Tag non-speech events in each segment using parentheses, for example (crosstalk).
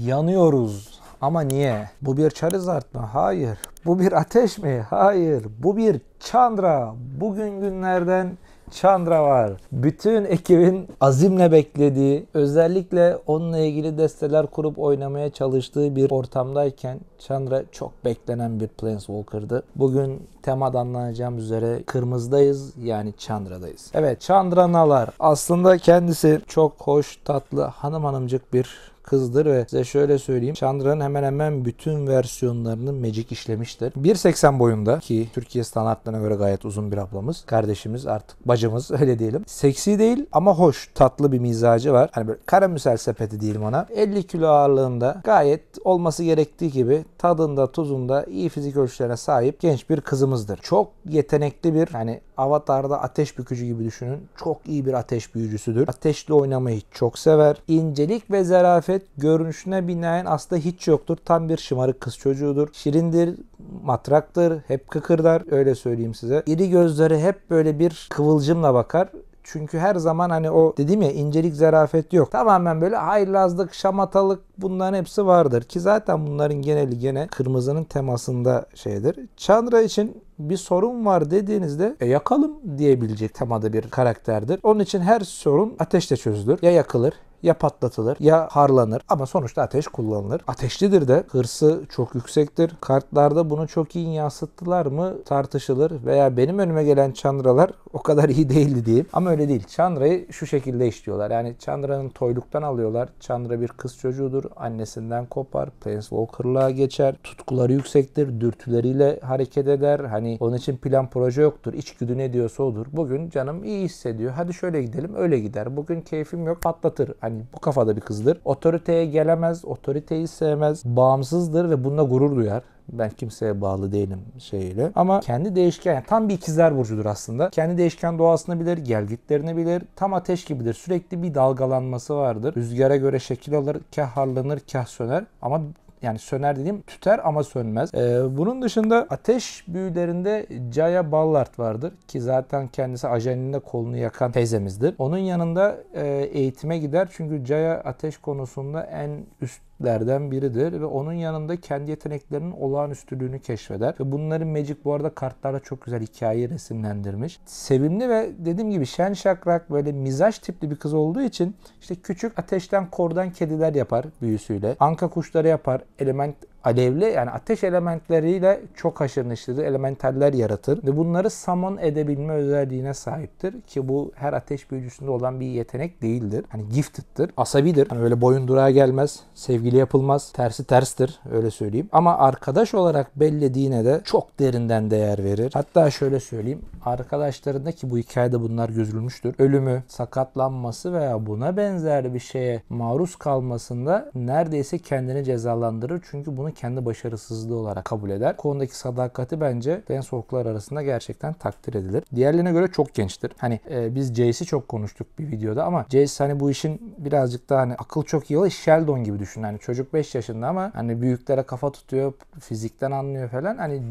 yanıyoruz. Ama niye? Bu bir Charizard mı? Hayır. Bu bir ateş mi? Hayır. Bu bir Chandra. Bugün günlerden Chandra var. Bütün ekibin azimle beklediği, özellikle onunla ilgili desteler kurup oynamaya çalıştığı bir ortamdayken Chandra çok beklenen bir Planeswalker'dı. Bugün temada anlayacağım üzere kırmızıdayız yani Chandra'dayız. Evet Chandra Nalar aslında kendisi çok hoş, tatlı, hanım hanımcık bir kızdır ve size şöyle söyleyeyim. Chandra'nın hemen hemen bütün versiyonlarını Magic işlemiştir. 1.80 boyunda ki Türkiye standartlarına göre gayet uzun bir ablamız. Kardeşimiz artık bacımız (laughs) öyle diyelim. Seksi değil ama hoş tatlı bir mizacı var. Hani böyle karamüsel sepeti diyelim ona. 50 kilo ağırlığında gayet olması gerektiği gibi tadında tuzunda iyi fizik ölçülerine sahip genç bir kızımızdır. Çok yetenekli bir hani Avatar'da ateş bükücü gibi düşünün. Çok iyi bir ateş büyücüsüdür. Ateşle oynamayı çok sever. İncelik ve zarafet görünüşüne binaen aslında hiç yoktur. Tam bir şımarık kız çocuğudur. Şirindir, matraktır, hep kıkırdar öyle söyleyeyim size. İri gözleri hep böyle bir kıvılcımla bakar. Çünkü her zaman hani o dedim ya incelik zarafet yok. Tamamen böyle haylazlık, şamatalık bunların hepsi vardır. Ki zaten bunların geneli gene kırmızının temasında şeydir. Chandra için bir sorun var dediğinizde e, yakalım diyebilecek temada bir karakterdir. Onun için her sorun ateşle çözülür. Ya yakılır ya patlatılır ya harlanır ama sonuçta ateş kullanılır. Ateşlidir de hırsı çok yüksektir. Kartlarda bunu çok iyi yansıttılar mı tartışılır veya benim önüme gelen çandralar o kadar iyi değildi diyeyim. Ama öyle değil. Çandrayı şu şekilde işliyorlar. Yani Çandra'nın toyluktan alıyorlar. Çandra bir kız çocuğudur. Annesinden kopar. Planeswalker'lığa geçer. Tutkuları yüksektir. Dürtüleriyle hareket eder. Hani onun için plan proje yoktur. İçgüdü ne diyorsa odur. Bugün canım iyi hissediyor. Hadi şöyle gidelim öyle gider. Bugün keyfim yok patlatır. Hani Hani bu kafada bir kızdır. Otoriteye gelemez, otoriteyi sevmez, bağımsızdır ve bununla gurur duyar. Ben kimseye bağlı değilim şeyiyle. Ama kendi değişken, yani tam bir ikizler burcudur aslında. Kendi değişken doğasını bilir, gelgitlerini bilir. Tam ateş gibidir. Sürekli bir dalgalanması vardır. Rüzgara göre şekil alır, kah harlanır, kah söner. Ama yani söner dediğim tüter ama sönmez. Ee, bunun dışında ateş büyülerinde Jaya Ballard vardır ki zaten kendisi ajaninde kolunu yakan teyzemizdir. Onun yanında e, eğitime gider çünkü Jaya ateş konusunda en üst yeteneklerden biridir ve onun yanında kendi yeteneklerinin olağanüstülüğünü keşfeder. Ve bunların Magic bu arada kartlarda çok güzel hikayeyi resimlendirmiş. Sevimli ve dediğim gibi şen şakrak böyle mizaj tipli bir kız olduğu için işte küçük ateşten kordan kediler yapar büyüsüyle. Anka kuşları yapar. Element alevli yani ateş elementleriyle çok haşır Elementaller yaratır ve bunları summon edebilme özelliğine sahiptir ki bu her ateş büyücüsünde olan bir yetenek değildir. Hani gifted'tir, asabidir. Hani öyle boyun durağa gelmez, sevgili yapılmaz, tersi terstir öyle söyleyeyim. Ama arkadaş olarak bellediğine de çok derinden değer verir. Hatta şöyle söyleyeyim. Arkadaşlarında ki bu hikayede bunlar gözülmüştür. Ölümü, sakatlanması veya buna benzer bir şeye maruz kalmasında neredeyse kendini cezalandırır. Çünkü bunu kendi başarısızlığı olarak kabul eder. Konudaki sadakati bence en soğuklar arasında gerçekten takdir edilir. Diğerlerine göre çok gençtir. Hani e, biz Jace'i çok konuştuk bir videoda ama Jace hani bu işin birazcık daha hani akıl çok iyi olan Sheldon gibi düşün. Hani çocuk 5 yaşında ama hani büyüklere kafa tutuyor, fizikten anlıyor falan. Hani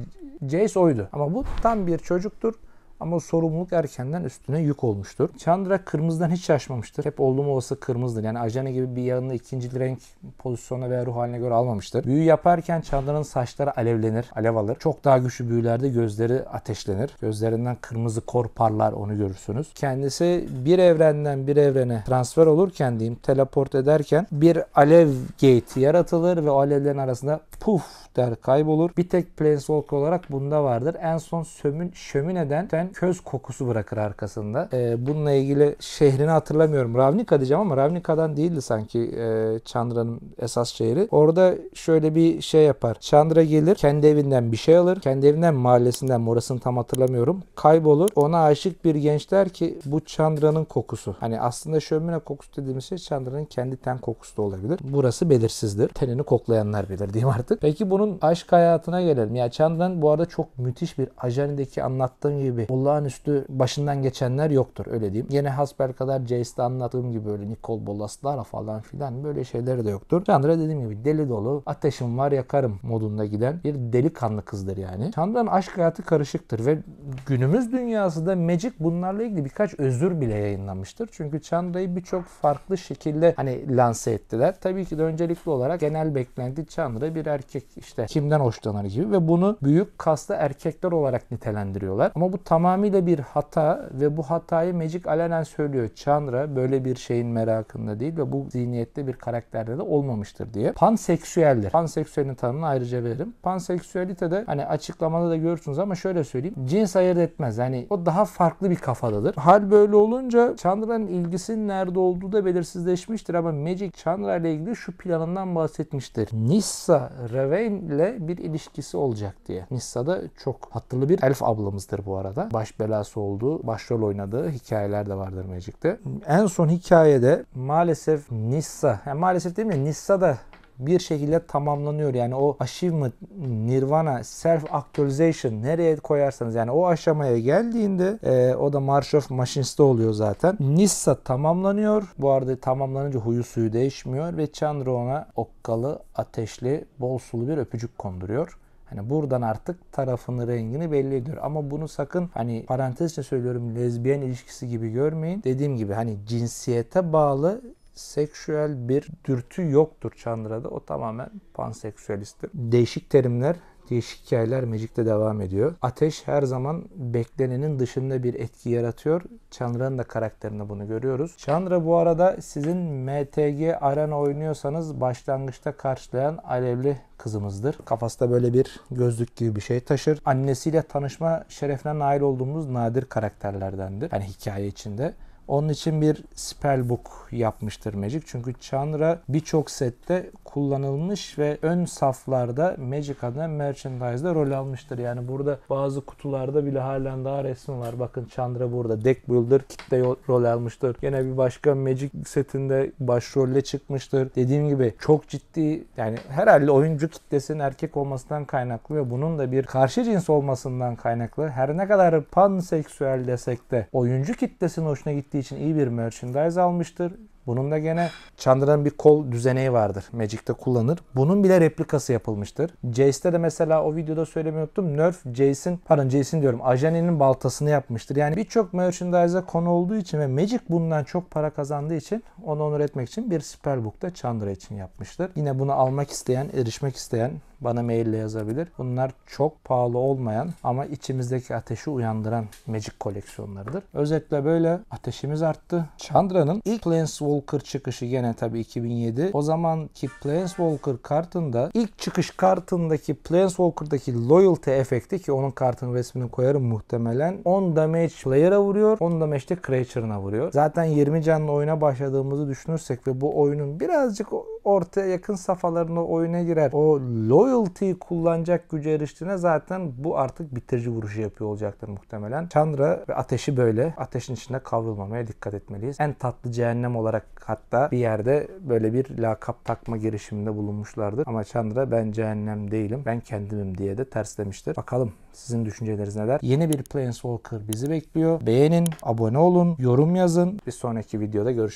Jace oydu. Ama bu tam bir çocuktur. Ama sorumluluk erkenden üstüne yük olmuştur. Chandra kırmızıdan hiç şaşmamıştır. Hep oldu mu olası kırmızıdır. Yani ajana gibi bir yanını ikinci renk pozisyonuna veya ruh haline göre almamıştır. Büyü yaparken Chandra'nın saçları alevlenir, alev alır. Çok daha güçlü büyülerde gözleri ateşlenir. Gözlerinden kırmızı kor parlar onu görürsünüz. Kendisi bir evrenden bir evrene transfer olurken diyeyim teleport ederken bir alev gate yaratılır ve o alevlerin arasında puf der kaybolur. Bir tek Planeswalker olarak bunda vardır. En son sömün, şömineden köz kokusu bırakır arkasında. E, bununla ilgili şehrini hatırlamıyorum. Ravnica diyeceğim ama Ravnica'dan değildi sanki e, Chandra'nın esas şehri. Orada şöyle bir şey yapar. Chandra gelir kendi evinden bir şey alır. Kendi evinden mahallesinden orasını tam hatırlamıyorum. Kaybolur. Ona aşık bir genç der ki bu Chandra'nın kokusu. Hani aslında şömine kokusu dediğimiz şey Chandra'nın kendi ten kokusu da olabilir. Burası belirsizdir. Tenini koklayanlar bilir diyeyim artık. Peki bunun aşk hayatına gelelim. Ya Chandra'nın bu arada çok müthiş bir ajandaki anlattığım gibi olağanüstü başından geçenler yoktur öyle diyeyim. Yine hasbel kadar Jace'de anlattığım gibi böyle Nikol Bolas'lar falan filan böyle şeyleri de yoktur. Chandra dediğim gibi deli dolu ateşim var yakarım modunda giden bir delikanlı kızdır yani. Chandra'nın aşk hayatı karışıktır ve günümüz dünyası da Magic bunlarla ilgili birkaç özür bile yayınlamıştır. Çünkü Chandra'yı birçok farklı şekilde hani lanse ettiler. Tabii ki de öncelikli olarak genel beklenti Chandra bir erkek işte kimden hoşlanır gibi ve bunu büyük kaslı erkekler olarak nitelendiriyorlar. Ama bu tamam tamamıyla bir hata ve bu hatayı Magic alenen söylüyor. Chandra böyle bir şeyin merakında değil ve bu zihniyette bir karakterde de olmamıştır diye. Panseksüeldir. Panseksüelin tanımını ayrıca veririm. Panseksüelite de hani açıklamada da görürsünüz ama şöyle söyleyeyim. Cins ayırt etmez. Hani o daha farklı bir kafadadır. Hal böyle olunca Chandra'nın ilgisinin nerede olduğu da belirsizleşmiştir ama Magic Chandra ile ilgili şu planından bahsetmiştir. Nissa Revain ile bir ilişkisi olacak diye. Nissa da çok hatırlı bir elf ablamızdır bu arada baş belası olduğu, başrol oynadığı hikayeler de vardır Magic'te. En son hikayede maalesef Nissa, yani maalesef değil mi? Nissa da bir şekilde tamamlanıyor. Yani o achievement, nirvana, self actualization nereye koyarsanız yani o aşamaya geldiğinde e, o da March of Machines'te oluyor zaten. Nissa tamamlanıyor. Bu arada tamamlanınca huyu suyu değişmiyor ve Chandra ona okkalı, ateşli, bol sulu bir öpücük konduruyor. Hani buradan artık tarafını rengini belli ediyor. Ama bunu sakın hani parantezle söylüyorum lezbiyen ilişkisi gibi görmeyin. Dediğim gibi hani cinsiyete bağlı seksüel bir dürtü yoktur çandıra'da. O tamamen panseksüelisttir. Değişik terimler değişik hikayeler Magic'te devam ediyor. Ateş her zaman beklenenin dışında bir etki yaratıyor. Chandra'nın da karakterinde bunu görüyoruz. Chandra bu arada sizin MTG Arena oynuyorsanız başlangıçta karşılayan alevli kızımızdır. Kafasında böyle bir gözlük gibi bir şey taşır. Annesiyle tanışma şerefine nail olduğumuz nadir karakterlerdendir. Yani hikaye içinde. Onun için bir spellbook yapmıştır Magic. Çünkü Chandra birçok sette kullanılmış ve ön saflarda Magic adına merchandise'da rol almıştır. Yani burada bazı kutularda bile halen daha resmi var. Bakın Chandra burada. Deck Builder kitle rol almıştır. Yine bir başka Magic setinde başrolle çıkmıştır. Dediğim gibi çok ciddi yani herhalde oyuncu kitlesinin erkek olmasından kaynaklı ve bunun da bir karşı cins olmasından kaynaklı. Her ne kadar panseksüel desek de oyuncu kitlesinin hoşuna gittiği için iyi bir merchandise almıştır. Bunun da gene Chandra'nın bir kol düzeneği vardır. Magic'te kullanır. Bunun bile replikası yapılmıştır. Jace'de de mesela o videoda söylemeyi unuttum. Nerf Jace'in, pardon Jace'in diyorum Ajani'nin baltasını yapmıştır. Yani birçok merchandise'a konu olduğu için ve Magic bundan çok para kazandığı için onu onur etmek için bir spellbook da Chandra için yapmıştır. Yine bunu almak isteyen, erişmek isteyen bana maille yazabilir. Bunlar çok pahalı olmayan ama içimizdeki ateşi uyandıran Magic koleksiyonlarıdır. Özetle böyle ateşimiz arttı. Chandra'nın ilk Planeswalker çıkışı gene tabi 2007. O zamanki Planeswalker kartında ilk çıkış kartındaki Planeswalker'daki Loyalty efekti ki onun kartın resmini koyarım muhtemelen. 10 damage player'a vuruyor. 10 damage de creature'ına vuruyor. Zaten 20 canlı oyuna başladığımızı düşünürsek ve bu oyunun birazcık ortaya yakın safhalarına oyuna girer. O loyalty kullanacak gücü eriştiğine zaten bu artık bitirici vuruşu yapıyor olacaktır muhtemelen. Chandra ve ateşi böyle ateşin içinde kavrulmamaya dikkat etmeliyiz. En tatlı cehennem olarak hatta bir yerde böyle bir lakap takma girişiminde bulunmuşlardır. Ama Chandra ben cehennem değilim ben kendimim diye de terslemiştir. Bakalım sizin düşünceleriniz neler? Yeni bir Planeswalker bizi bekliyor. Beğenin, abone olun, yorum yazın. Bir sonraki videoda görüşmek